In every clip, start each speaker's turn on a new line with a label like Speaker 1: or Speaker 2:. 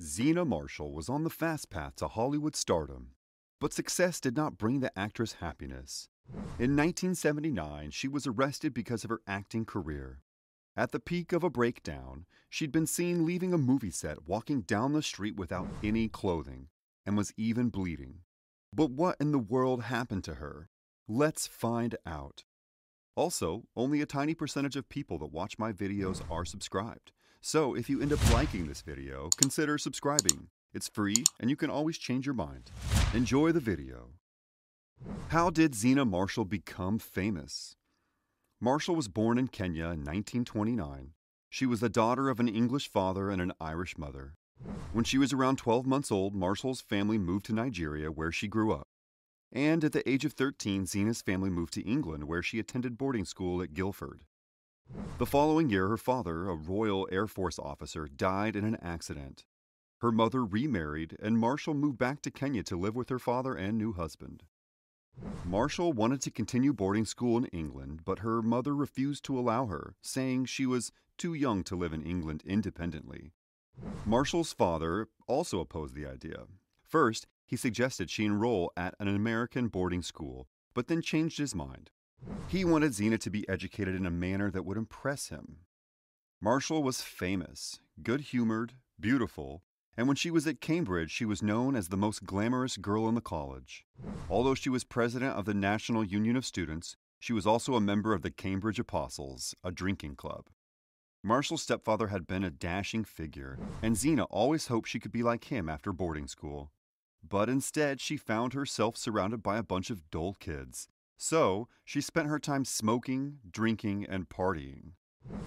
Speaker 1: Zena Marshall was on the fast path to Hollywood stardom, but success did not bring the actress happiness. In 1979, she was arrested because of her acting career. At the peak of a breakdown, she'd been seen leaving a movie set walking down the street without any clothing and was even bleeding. But what in the world happened to her? Let's find out. Also, only a tiny percentage of people that watch my videos are subscribed. So if you end up liking this video, consider subscribing. It's free and you can always change your mind. Enjoy the video. How did Zena Marshall become famous? Marshall was born in Kenya in 1929. She was the daughter of an English father and an Irish mother. When she was around 12 months old, Marshall's family moved to Nigeria, where she grew up. And at the age of 13, Zena's family moved to England, where she attended boarding school at Guildford. The following year, her father, a Royal Air Force officer, died in an accident. Her mother remarried, and Marshall moved back to Kenya to live with her father and new husband. Marshall wanted to continue boarding school in England, but her mother refused to allow her, saying she was too young to live in England independently. Marshall's father also opposed the idea. First, he suggested she enroll at an American boarding school, but then changed his mind. He wanted Zena to be educated in a manner that would impress him. Marshall was famous, good humored, beautiful, and when she was at Cambridge, she was known as the most glamorous girl in the college. Although she was president of the National Union of Students, she was also a member of the Cambridge Apostles, a drinking club. Marshall's stepfather had been a dashing figure, and Zena always hoped she could be like him after boarding school. But instead, she found herself surrounded by a bunch of dull kids, so, she spent her time smoking, drinking, and partying.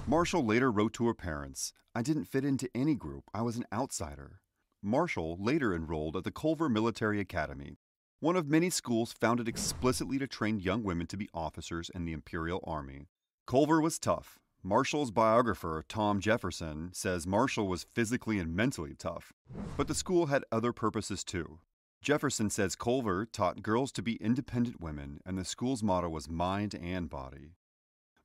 Speaker 1: Marshall later wrote to her parents I didn't fit into any group, I was an outsider. Marshall later enrolled at the Culver Military Academy, one of many schools founded explicitly to train young women to be officers in the Imperial Army. Culver was tough. Marshall's biographer, Tom Jefferson, says Marshall was physically and mentally tough, but the school had other purposes too. Jefferson says Culver taught girls to be independent women, and the school's motto was mind and body.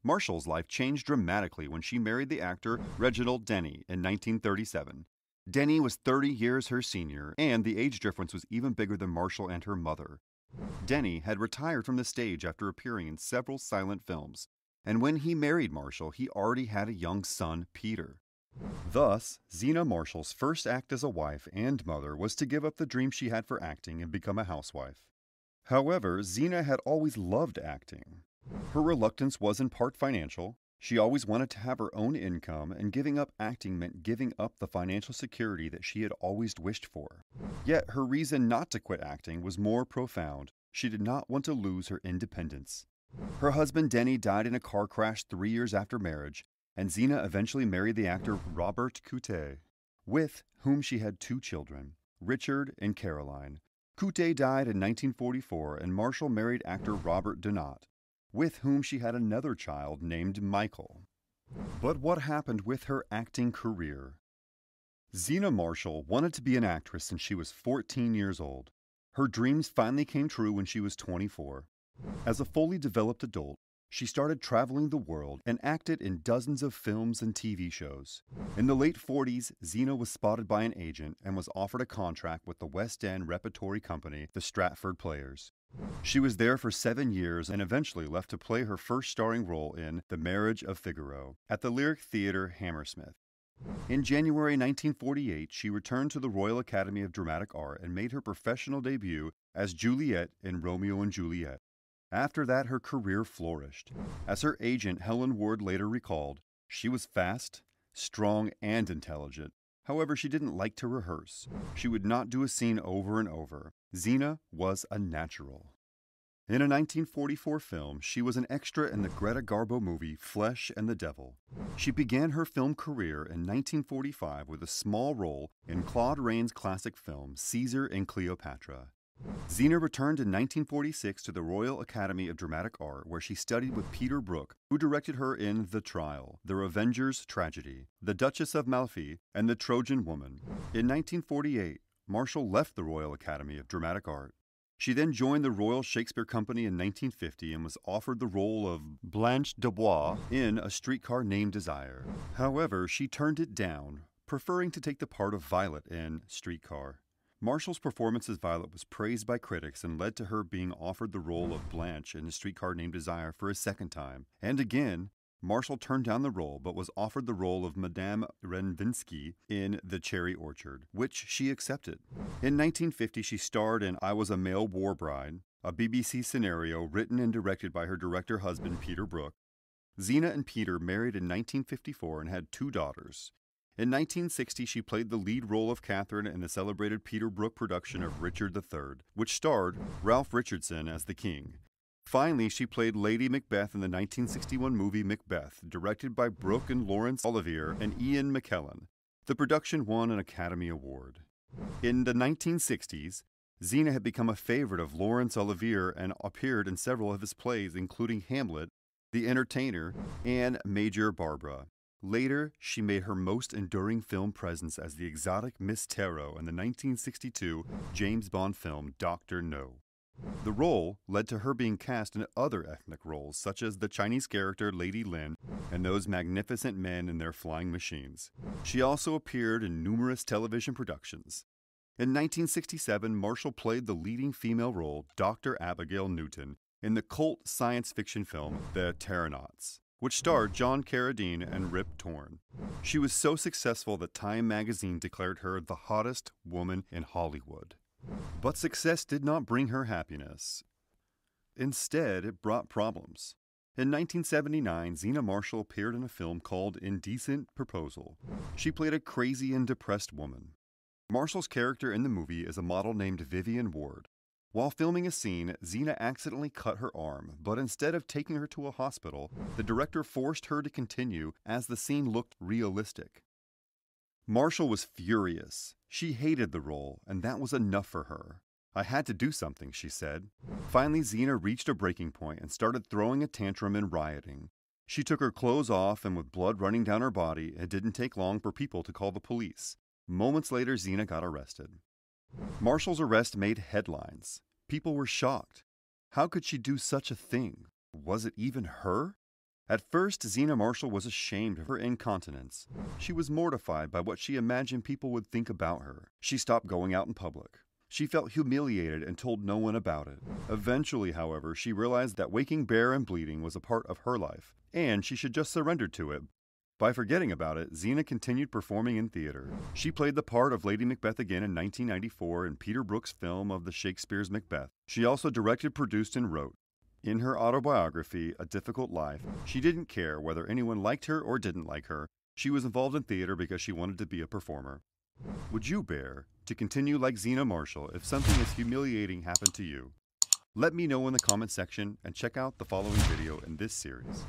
Speaker 1: Marshall's life changed dramatically when she married the actor Reginald Denny in 1937. Denny was 30 years her senior, and the age difference was even bigger than Marshall and her mother. Denny had retired from the stage after appearing in several silent films, and when he married Marshall, he already had a young son, Peter. Thus, Zena Marshall's first act as a wife and mother was to give up the dream she had for acting and become a housewife. However, Zena had always loved acting. Her reluctance was in part financial. She always wanted to have her own income, and giving up acting meant giving up the financial security that she had always wished for. Yet her reason not to quit acting was more profound. She did not want to lose her independence. Her husband Denny died in a car crash three years after marriage, and Zena eventually married the actor Robert Coute, with whom she had two children, Richard and Caroline. Coute died in 1944, and Marshall married actor Robert Donat, with whom she had another child named Michael. But what happened with her acting career? Zena Marshall wanted to be an actress since she was 14 years old. Her dreams finally came true when she was 24. As a fully developed adult, she started traveling the world and acted in dozens of films and TV shows. In the late 40s, Zena was spotted by an agent and was offered a contract with the West End repertory company, the Stratford Players. She was there for seven years and eventually left to play her first starring role in The Marriage of Figaro at the Lyric Theatre Hammersmith. In January 1948, she returned to the Royal Academy of Dramatic Art and made her professional debut as Juliet in Romeo and Juliet. After that, her career flourished. As her agent, Helen Ward, later recalled, she was fast, strong, and intelligent. However, she didn't like to rehearse. She would not do a scene over and over. Xena was a natural. In a 1944 film, she was an extra in the Greta Garbo movie Flesh and the Devil. She began her film career in 1945 with a small role in Claude Rains' classic film Caesar and Cleopatra. Zener returned in 1946 to the Royal Academy of Dramatic Art, where she studied with Peter Brook, who directed her in The Trial, The Revenger's Tragedy, The Duchess of Malfi, and The Trojan Woman. In 1948, Marshall left the Royal Academy of Dramatic Art. She then joined the Royal Shakespeare Company in 1950 and was offered the role of Blanche Dubois in A Streetcar Named Desire. However, she turned it down, preferring to take the part of Violet in Streetcar. Marshall's performance as Violet was praised by critics and led to her being offered the role of Blanche in A Streetcar Named Desire for a second time. And again, Marshall turned down the role but was offered the role of Madame Renvinsky in The Cherry Orchard, which she accepted. In 1950, she starred in I Was a Male War Bride, a BBC scenario written and directed by her director husband Peter Brook. Zena and Peter married in 1954 and had two daughters. In 1960, she played the lead role of Catherine in the celebrated Peter Brook production of Richard III, which starred Ralph Richardson as the king. Finally, she played Lady Macbeth in the 1961 movie Macbeth, directed by Brooke and Laurence Olivier and Ian McKellen. The production won an Academy Award. In the 1960s, Xena had become a favorite of Laurence Olivier and appeared in several of his plays, including Hamlet, The Entertainer, and Major Barbara. Later, she made her most enduring film presence as the exotic Miss Taro in the 1962 James Bond film Dr. No. The role led to her being cast in other ethnic roles, such as the Chinese character Lady Lin and those magnificent men in their flying machines. She also appeared in numerous television productions. In 1967, Marshall played the leading female role, Dr. Abigail Newton, in the cult science fiction film The Terranauts which starred John Carradine and Rip Torn. She was so successful that Time magazine declared her the hottest woman in Hollywood. But success did not bring her happiness. Instead, it brought problems. In 1979, Zena Marshall appeared in a film called Indecent Proposal. She played a crazy and depressed woman. Marshall's character in the movie is a model named Vivian Ward, while filming a scene, Xena accidentally cut her arm, but instead of taking her to a hospital, the director forced her to continue as the scene looked realistic. Marshall was furious. She hated the role, and that was enough for her. I had to do something, she said. Finally, Xena reached a breaking point and started throwing a tantrum and rioting. She took her clothes off, and with blood running down her body, it didn't take long for people to call the police. Moments later, Xena got arrested. Marshall's arrest made headlines. People were shocked. How could she do such a thing? Was it even her? At first, Zena Marshall was ashamed of her incontinence. She was mortified by what she imagined people would think about her. She stopped going out in public. She felt humiliated and told no one about it. Eventually, however, she realized that waking bare and bleeding was a part of her life, and she should just surrender to it. By forgetting about it, Xena continued performing in theater. She played the part of Lady Macbeth again in 1994 in Peter Brook's film of the Shakespeare's Macbeth. She also directed, produced, and wrote. In her autobiography, A Difficult Life, she didn't care whether anyone liked her or didn't like her. She was involved in theater because she wanted to be a performer. Would you bear to continue like Xena Marshall if something as humiliating happened to you? Let me know in the comment section and check out the following video in this series.